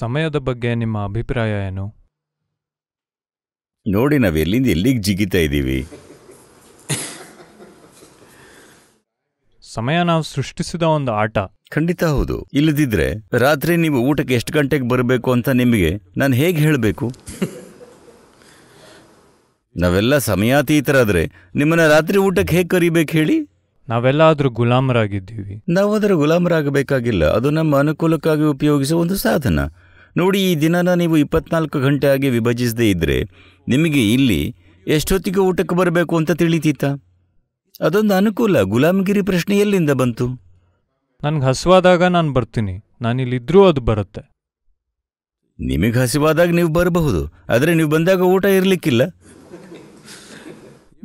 ಸಮಯದ ಬಗ್ಗೆ ನಿಮ್ಮ ಅಭಿಪ್ರಾಯ ಏನು ನೋಡಿ ನಾವು ಎಲ್ಲಿಂದ ಎಲ್ಲಿಗೆ ಜಿಗಿತಾ ಇದ್ದೀವಿ ಸಮಯ ನಾವು ಸೃಷ್ಟಿಸಿದ ಒಂದು ಆಟ ಖಂಡಿತ ಹೌದು ಇಲ್ಲದಿದ್ರೆ ರಾತ್ರಿ ನೀವು ಊಟಕ್ಕೆ ಎಷ್ಟು ಗಂಟೆಗೆ ಬರಬೇಕು ಅಂತ ನಿಮಗೆ ನಾನು ಹೇಗೆ ಹೇಳಬೇಕು ನಾವೆಲ್ಲ ಸಮಯಾತೀತರಾದರೆ ನಿಮ್ಮನ್ನ ರಾತ್ರಿ ಊಟಕ್ಕೆ ಹೇಗೆ ಕರಿಬೇಕು ಹೇಳಿ ನಾವೆಲ್ಲಾದರೂ ಗುಲಾಮರಾಗಿದ್ದೀವಿ ನಾವಾದರೂ ಗುಲಾಮರಾಗಬೇಕಾಗಿಲ್ಲ ಅದು ನಮ್ಮ ಅನುಕೂಲಕ್ಕಾಗಿ ಉಪಯೋಗಿಸುವ ಒಂದು ಸಾಧನ ನೋಡಿ ಈ ದಿನನ ನೀವು ಇಪ್ಪತ್ನಾಲ್ಕು ಗಂಟೆ ಆಗಿ ವಿಭಜಿಸದೇ ಇದ್ದರೆ ನಿಮಗೆ ಇಲ್ಲಿ ಎಷ್ಟೊತ್ತಿಗೆ ಊಟಕ್ಕೆ ಬರಬೇಕು ಅಂತ ತಿಳಿತೀತ ಅದೊಂದು ಅನುಕೂಲ ಗುಲಾಮಗಿರಿ ಪ್ರಶ್ನೆ ಎಲ್ಲಿಂದ ಬಂತು ನನ್ಗೆ ಹಸುವಾದಾಗ ನಾನು ಬರ್ತೀನಿ ನಾನಿಲ್ಲಿದ್ರೂ ಅದು ಬರುತ್ತೆ ನಿಮಗೆ ಹಸಿವಾದಾಗ ನೀವು ಬರಬಹುದು ಆದರೆ ನೀವು ಬಂದಾಗ ಊಟ ಇರಲಿಕ್ಕಿಲ್ಲ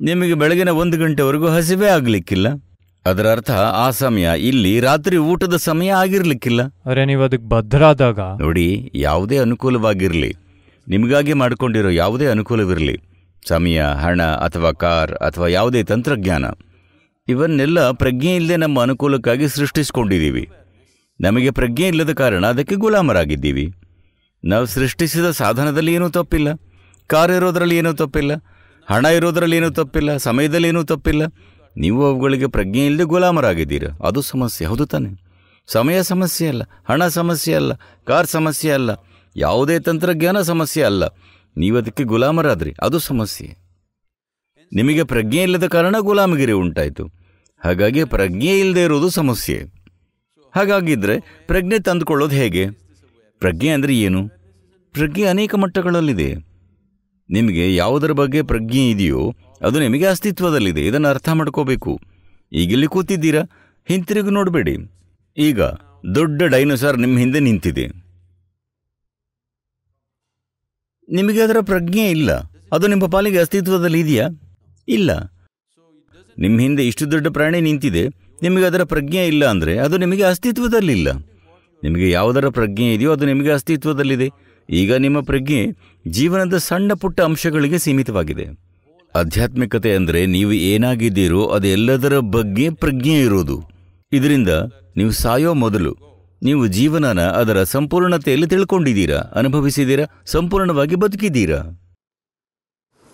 ನಿಮಗೆ ಬೆಳಗಿನ ಒಂದು ಗಂಟೆವರೆಗೂ ಹಸಿವೇ ಆಗಲಿಕ್ಕಿಲ್ಲ ಅದರರ್ಥ ಆ ಸಮಯ ಇಲ್ಲಿ ರಾತ್ರಿ ಊಟದ ಸಮಯ ಆಗಿರ್ಲಿಕ್ಕಿಲ್ಲ ಅರೆ ನೀವು ಅದಕ್ಕೆ ಬದ್ಧರಾದಾಗ ನೋಡಿ ಯಾವುದೇ ಅನುಕೂಲವಾಗಿರಲಿ ನಿಮಗಾಗಿ ಮಾಡಿಕೊಂಡಿರೋ ಯಾವುದೇ ಅನುಕೂಲವಿರಲಿ ಸಮಯ ಹಣ ಅಥವಾ ಕಾರ್ ಅಥವಾ ಯಾವುದೇ ತಂತ್ರಜ್ಞಾನ ಇವನ್ನೆಲ್ಲ ಪ್ರಜ್ಞೆ ಇಲ್ಲದೆ ನಮ್ಮ ಅನುಕೂಲಕ್ಕಾಗಿ ಸೃಷ್ಟಿಸಿಕೊಂಡಿದ್ದೀವಿ ನಮಗೆ ಪ್ರಜ್ಞೆ ಇಲ್ಲದ ಕಾರಣ ಅದಕ್ಕೆ ಗುಲಾಮರಾಗಿದ್ದೀವಿ ನಾವು ಸೃಷ್ಟಿಸಿದ ಸಾಧನದಲ್ಲಿ ಏನೂ ತಪ್ಪಿಲ್ಲ ಕಾರ್ ಇರೋದರಲ್ಲಿ ಏನೂ ತಪ್ಪಿಲ್ಲ ಹಣ ಇರೋದರಲ್ಲಿ ಏನೂ ತಪ್ಪಿಲ್ಲ ಸಮಯದಲ್ಲಿ ಏನೂ ತಪ್ಪಿಲ್ಲ ನೀವು ಅವುಗಳಿಗೆ ಪ್ರಜ್ಞೆ ಇಲ್ಲದೆ ಗುಲಾಮರಾಗಿದ್ದೀರಾ ಅದು ಸಮಸ್ಯೆ ಹೌದು ತಾನೆ ಸಮಯ ಸಮಸ್ಯೆ ಅಲ್ಲ ಹಣ ಸಮಸ್ಯೆ ಅಲ್ಲ ಕಾರ್ ಸಮಸ್ಯೆ ಅಲ್ಲ ಯಾವುದೇ ತಂತ್ರಜ್ಞಾನ ಸಮಸ್ಯೆ ಅಲ್ಲ ನೀವು ಅದಕ್ಕೆ ಗುಲಾಮರಾದ್ರಿ ಅದು ಸಮಸ್ಯೆ ನಿಮಗೆ ಪ್ರಜ್ಞೆ ಇಲ್ಲದ ಕಾರಣ ಗುಲಾಮಗಿರಿ ಉಂಟಾಯಿತು ಹಾಗಾಗಿ ಪ್ರಜ್ಞೆ ಇಲ್ಲದೆ ಇರೋದು ಸಮಸ್ಯೆ ಹಾಗಾಗಿದ್ದರೆ ಪ್ರಜ್ಞೆ ತಂದುಕೊಳ್ಳೋದು ಹೇಗೆ ಪ್ರಜ್ಞೆ ಅಂದರೆ ಏನು ಪ್ರಜ್ಞೆ ಅನೇಕ ಮಟ್ಟಗಳಲ್ಲಿದೆ ನಿಮಗೆ ಯಾವುದರ ಬಗ್ಗೆ ಪ್ರಜ್ಞೆ ಇದೆಯೋ ಅದು ನಿಮಗೆ ಅಸ್ತಿತ್ವದಲ್ಲಿದೆ ಇದನ್ನು ಅರ್ಥ ಮಾಡ್ಕೋಬೇಕು ಈಗಿಲ್ಲಿ ಕೂತಿದ್ದೀರಾ ಹಿಂತಿರುಗಿ ನೋಡಬೇಡಿ ಈಗ ದೊಡ್ಡ ಡೈನೋಸಾರ್ ನಿಮ್ಮ ಹಿಂದೆ ನಿಂತಿದೆ ನಿಮಗೆ ಅದರ ಪ್ರಜ್ಞೆ ಇಲ್ಲ ಅದು ನಿಮ್ಮ ಪಾಲಿಗೆ ಅಸ್ತಿತ್ವದಲ್ಲಿ ಇದೆಯಾ ಇಲ್ಲ ನಿಮ್ಮ ಹಿಂದೆ ಇಷ್ಟು ದೊಡ್ಡ ಪ್ರಾಣಿ ನಿಂತಿದೆ ನಿಮಗೆ ಅದರ ಪ್ರಜ್ಞೆ ಇಲ್ಲ ಅಂದರೆ ಅದು ನಿಮಗೆ ಅಸ್ತಿತ್ವದಲ್ಲಿಲ್ಲ ನಿಮಗೆ ಯಾವುದರ ಪ್ರಜ್ಞೆ ಇದೆಯೋ ಅದು ನಿಮಗೆ ಅಸ್ತಿತ್ವದಲ್ಲಿದೆ ಈಗ ನಿಮ್ಮ ಪ್ರಜ್ಞೆ ಜೀವನದ ಸಣ್ಣ ಪುಟ್ಟ ಅಂಶಗಳಿಗೆ ಸೀಮಿತವಾಗಿದೆ ಆಧ್ಯಾತ್ಮಿಕತೆ ಅಂದರೆ ನೀವು ಏನಾಗಿದ್ದೀರೋ ಅದೆಲ್ಲದರ ಬಗ್ಗೆ ಪ್ರಜ್ಞೆ ಇರೋದು ಇದರಿಂದ ನೀವು ಸಾಯೋ ಮೊದಲು ನೀವು ಜೀವನನ ಅದರ ಸಂಪೂರ್ಣತೆಯಲ್ಲಿ ತಿಳ್ಕೊಂಡಿದ್ದೀರಾ ಅನುಭವಿಸಿದ್ದೀರಾ ಸಂಪೂರ್ಣವಾಗಿ ಬದುಕಿದ್ದೀರಾ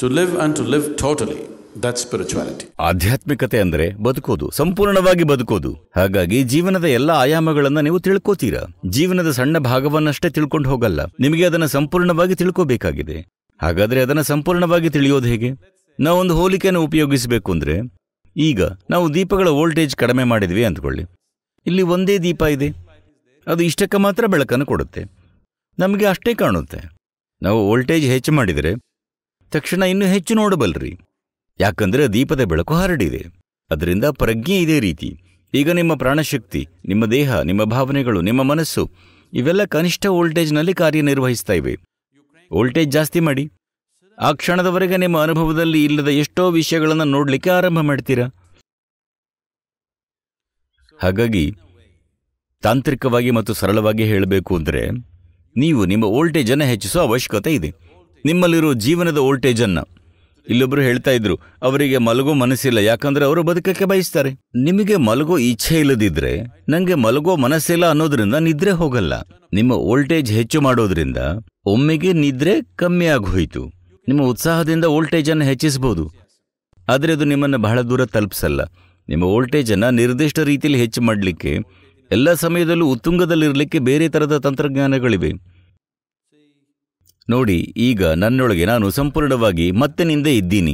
to live and to live totally that spirituality ಆಧ್ಯಾತ್ಮಿಕತೆ ಅಂದ್ರೆ ಬದುಕೋದು ಸಂಪೂರ್ಣವಾಗಿ ಬದುಕೋದು ಹಾಗಾಗಿ ಜೀವನದ ಎಲ್ಲ ಆಯಾಮಗಳನ್ನ ನೀವು ತಿಳ್ಕೋತೀರಾ ಜೀವನದ ಸಣ್ಣ ಭಾಗವನ್ನಷ್ಟೇ ತಿಳ್ಕೊಂಡು ಹೋಗಲ್ಲ ನಿಮಗೆ ಅದನ್ನ ಸಂಪೂರ್ಣವಾಗಿ ತಿಳ್ಕೋಬೇಕಾಗಿದೆ ಹಾಗಾದ್ರೆ ಅದನ್ನ ಸಂಪೂರ್ಣವಾಗಿ ತಿಳಿಯೋದು ಹೇಗೆ ನಾವು ಒಂದು ಹೋಲಿಕೆಯನ್ನು ಉಪಯೋಗಿಸಬೇಕು ಅಂದ್ರೆ ಈಗ ನಾವು ದೀಪಗಳ ವೋಲ್ಟೇಜ್ ಕಡಿಮೆ ಮಾಡಿದ್ವಿ ಅಂದ್ಕೊಳ್ಳಿ ಇಲ್ಲಿ ಒಂದೇ ದೀಪ ಇದೆ ಅದು ಇಷ್ಟಕ್ಕೆ ಮಾತ್ರ ಬೆಳಕನ್ನು ಕೊಡುತ್ತೆ ನಮಗೆ ಅಷ್ಟೇ ಕಾಣುತ್ತೆ ನಾವು ವೋಲ್ಟೇಜ್ ಹೆಚ್ಚು ಮಾಡಿದರೆ ತಕ್ಷಣ ಇನ್ನೂ ಹೆಚ್ಚು ನೋಡಬಲ್ರಿ ಯಾಕಂದರೆ ದೀಪದ ಬೆಳಕು ಹರಡಿದೆ ಅದರಿಂದ ಪ್ರಜ್ಞೆ ಇದೇ ರೀತಿ ಈಗ ನಿಮ್ಮ ಪ್ರಾಣಶಕ್ತಿ ನಿಮ್ಮ ದೇಹ ನಿಮ್ಮ ಭಾವನೆಗಳು ನಿಮ್ಮ ಮನಸ್ಸು ಇವೆಲ್ಲ ಕನಿಷ್ಠ ವೋಲ್ಟೇಜ್ನಲ್ಲಿ ಕಾರ್ಯನಿರ್ವಹಿಸ್ತಾ ಇವೆ ವೋಲ್ಟೇಜ್ ಜಾಸ್ತಿ ಮಾಡಿ ಆ ಕ್ಷಣದವರೆಗೆ ನಿಮ್ಮ ಅನುಭವದಲ್ಲಿ ಇಲ್ಲದ ಎಷ್ಟೋ ವಿಷಯಗಳನ್ನು ನೋಡಲಿಕ್ಕೆ ಆರಂಭ ಮಾಡ್ತೀರಾ ಹಾಗಾಗಿ ತಾಂತ್ರಿಕವಾಗಿ ಮತ್ತು ಸರಳವಾಗಿ ಹೇಳಬೇಕು ಅಂದರೆ ನೀವು ನಿಮ್ಮ ವೋಲ್ಟೇಜನ್ನು ಹೆಚ್ಚಿಸುವ ಅವಶ್ಯಕತೆ ಇದೆ ನಿಮ್ಮಲ್ಲಿರೋ ಜೀವನದ ವೋಲ್ಟೇಜನ್ನು ಇಲ್ಲೊಬ್ರು ಹೇಳ್ತಾ ಇದ್ರು ಅವರಿಗೆ ಮಲಗೋ ಮನಸ್ಸಿಲ್ಲ ಯಾಕಂದ್ರೆ ಅವರು ಬದುಕಕ್ಕೆ ಬಯಸ್ತಾರೆ ನಿಮಗೆ ಮಲಗೋ ಇಚ್ಛೆ ಇಲ್ಲದಿದ್ರೆ ನಂಗೆ ಮಲಗೋ ಮನಸ್ಸಿಲ್ಲ ಅನ್ನೋದ್ರಿಂದ ನಿದ್ರೆ ಹೋಗಲ್ಲ ನಿಮ್ಮ ವೋಲ್ಟೇಜ್ ಹೆಚ್ಚು ಮಾಡೋದ್ರಿಂದ ಒಮ್ಮೆಗೆ ನಿದ್ರೆ ಕಮ್ಮಿ ಆಗೋಯಿತು ನಿಮ್ಮ ಉತ್ಸಾಹದಿಂದ ವೋಲ್ಟೇಜ್ ಅನ್ನು ಹೆಚ್ಚಿಸಬಹುದು ಆದರೆ ಅದು ನಿಮ್ಮನ್ನು ಬಹಳ ದೂರ ತಲುಪಿಸಲ್ಲ ನಿಮ್ಮ ವೋಲ್ಟೇಜ್ ಅನ್ನು ನಿರ್ದಿಷ್ಟ ರೀತಿಯಲ್ಲಿ ಹೆಚ್ಚು ಮಾಡಲಿಕ್ಕೆ ಎಲ್ಲ ಸಮಯದಲ್ಲೂ ಉತ್ತುಂಗದಲ್ಲಿರಲಿಕ್ಕೆ ಬೇರೆ ಥರದ ತಂತ್ರಜ್ಞಾನಗಳಿವೆ ನೋಡಿ ಈಗ ನನ್ನೊಳಗೆ ನಾನು ಸಂಪೂರ್ಣವಾಗಿ ಮತ್ತೆ ನಿಂದೆ ಇದ್ದೀನಿ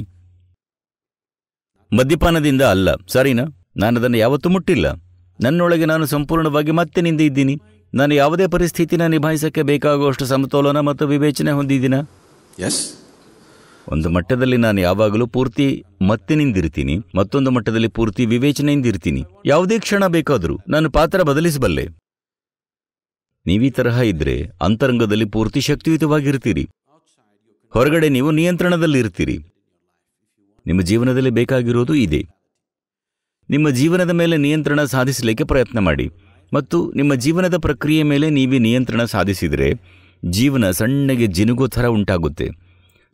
ಮದ್ಯಪಾನದಿಂದ ಅಲ್ಲ ಸರಿನಾ ನಾನು ಅದನ್ನು ಯಾವತ್ತೂ ಮುಟ್ಟಿಲ್ಲ ನನ್ನೊಳಗೆ ನಾನು ಸಂಪೂರ್ಣವಾಗಿ ಮತ್ತೆ ನಿಂದೆ ಇದ್ದೀನಿ ನಾನು ಯಾವುದೇ ಪರಿಸ್ಥಿತಿನ ನಿಭಾಯಿಸಕ್ಕೆ ಬೇಕಾಗುವಷ್ಟು ಸಮತೋಲನ ಮತ್ತು ವಿವೇಚನೆ ಹೊಂದಿದ್ದೀನ ಎಸ್ ಒಂದು ಮಟ್ಟದಲ್ಲಿ ನಾನು ಯಾವಾಗಲೂ ಪೂರ್ತಿ ಮತ್ತೆ ನಿಂದಿರ್ತೀನಿ ಮತ್ತೊಂದು ಮಟ್ಟದಲ್ಲಿ ಪೂರ್ತಿ ವಿವೇಚನೆಯಿಂದಿರ್ತೀನಿ ಯಾವುದೇ ಕ್ಷಣ ಬೇಕಾದರೂ ನಾನು ಪಾತ್ರ ಬದಲಿಸಬಲ್ಲೆ ನೀವೀ ತರಹ ಇದ್ರೆ ಅಂತರಂಗದಲ್ಲಿ ಪೂರ್ತಿ ಶಕ್ತಿಯುತವಾಗಿರ್ತೀರಿ ಹೊರಗಡೆ ನೀವು ನಿಯಂತ್ರಣದಲ್ಲಿರ್ತೀರಿ ನಿಮ್ಮ ಜೀವನದಲ್ಲಿ ಬೇಕಾಗಿರೋದು ಇದೆ ನಿಮ್ಮ ಜೀವನದ ಮೇಲೆ ನಿಯಂತ್ರಣ ಸಾಧಿಸಲಿಕ್ಕೆ ಪ್ರಯತ್ನ ಮಾಡಿ ಮತ್ತು ನಿಮ್ಮ ಜೀವನದ ಪ್ರಕ್ರಿಯೆ ಮೇಲೆ ನೀವೇ ನಿಯಂತ್ರಣ ಸಾಧಿಸಿದರೆ ಜೀವನ ಸಣ್ಣಗೆ ಜಿನುಗೋ ಥರ ಉಂಟಾಗುತ್ತೆ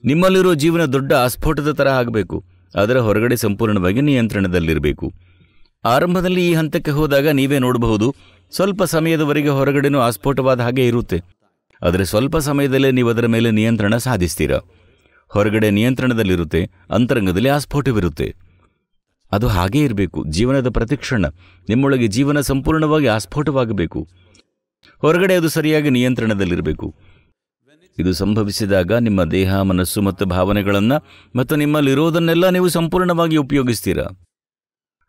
ನಿಮ್ಮಲ್ಲಿರೋ ಜೀವನ ದೊಡ್ಡ ಆಸ್ಫೋಟದ ಥರ ಆಗಬೇಕು ಅದರ ಹೊರಗಡೆ ಸಂಪೂರ್ಣವಾಗಿ ನಿಯಂತ್ರಣದಲ್ಲಿರಬೇಕು ಆರಂಭದಲ್ಲಿ ಈ ಹಂತಕ್ಕೆ ಹೋದಾಗ ನೀವೇ ನೋಡಬಹುದು ಸ್ವಲ್ಪ ಸಮಯದವರೆಗೆ ಹೊರಗಡೆನೂ ಆಸ್ಫೋಟವಾದ ಹಾಗೆ ಇರುತ್ತೆ ಆದರೆ ಸ್ವಲ್ಪ ಸಮಯದಲ್ಲೇ ನೀವು ಅದರ ಮೇಲೆ ನಿಯಂತ್ರಣ ಸಾಧಿಸ್ತೀರಾ ಹೊರಗಡೆ ನಿಯಂತ್ರಣದಲ್ಲಿರುತ್ತೆ ಅಂತರಂಗದಲ್ಲಿ ಆಸ್ಫೋಟವಿರುತ್ತೆ ಅದು ಹಾಗೇ ಇರಬೇಕು ಜೀವನದ ಪ್ರತಿಕ್ಷಣ ನಿಮ್ಮೊಳಗೆ ಜೀವನ ಸಂಪೂರ್ಣವಾಗಿ ಆಸ್ಫೋಟವಾಗಬೇಕು ಹೊರಗಡೆ ಅದು ಸರಿಯಾಗಿ ನಿಯಂತ್ರಣದಲ್ಲಿರಬೇಕು ಇದು ಸಂಭವಿಸಿದಾಗ ನಿಮ್ಮ ದೇಹ ಮನಸ್ಸು ಮತ್ತು ಭಾವನೆಗಳನ್ನು ಮತ್ತು ನಿಮ್ಮಲ್ಲಿರೋದನ್ನೆಲ್ಲ ನೀವು ಸಂಪೂರ್ಣವಾಗಿ ಉಪಯೋಗಿಸ್ತೀರಾ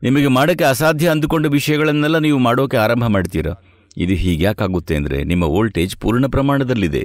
ನಿಮಗೆ ಮಾಡೋಕ್ಕೆ ಅಸಾಧ್ಯ ಅಂದುಕೊಂಡ ವಿಷಯಗಳನ್ನೆಲ್ಲ ನೀವು ಮಾಡೋಕ್ಕೆ ಆರಂಭ ಮಾಡ್ತೀರಾ ಇದು ಹೀಗ್ಯಾಕಾಗುತ್ತೆ ಅಂದರೆ ನಿಮ್ಮ ವೋಲ್ಟೇಜ್ ಪೂರ್ಣ ಪ್ರಮಾಣದಲ್ಲಿದೆ